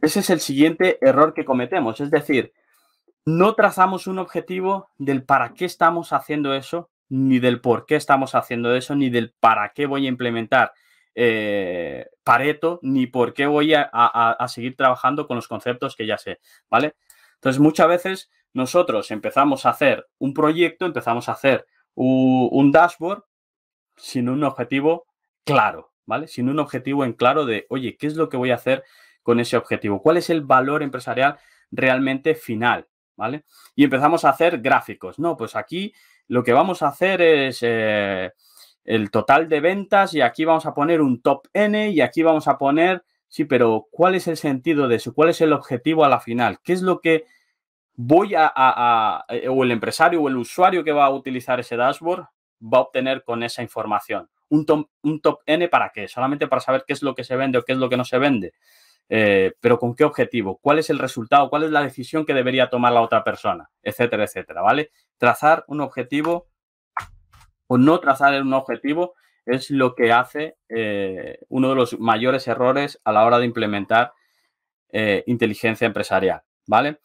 Ese es el siguiente error que cometemos, es decir, no trazamos un objetivo del para qué estamos haciendo eso, ni del por qué estamos haciendo eso, ni del para qué voy a implementar eh, Pareto, ni por qué voy a, seguir trabajando con los conceptos que ya sé, ¿vale? Entonces, muchas veces nosotros empezamos a hacer un proyecto, empezamos a hacer un, dashboard sin un objetivo claro, ¿vale? Sin un objetivo en claro de, oye, ¿qué es lo que voy a hacer con ese objetivo. ¿Cuál es el valor empresarial realmente final? ¿Vale? Y empezamos a hacer gráficos. No, pues aquí lo que vamos a hacer es eh, el total de ventas y aquí vamos a poner un top N y aquí vamos a poner, sí, pero ¿cuál es el sentido de eso? ¿Cuál es el objetivo a la final? ¿Qué es lo que voy a, eh, o el empresario o el usuario que va a utilizar ese dashboard va a obtener con esa información? ¿Un un top N para qué? ¿Solamente para saber qué es lo que se vende o qué es lo que no se vende? Eh, pero con qué objetivo, cuál es el resultado, cuál es la decisión que debería tomar la otra persona, etcétera, etcétera, ¿vale? Trazar un objetivo o no trazar un objetivo es lo que hace eh, uno de los mayores errores a la hora de implementar eh, inteligencia empresarial, ¿vale?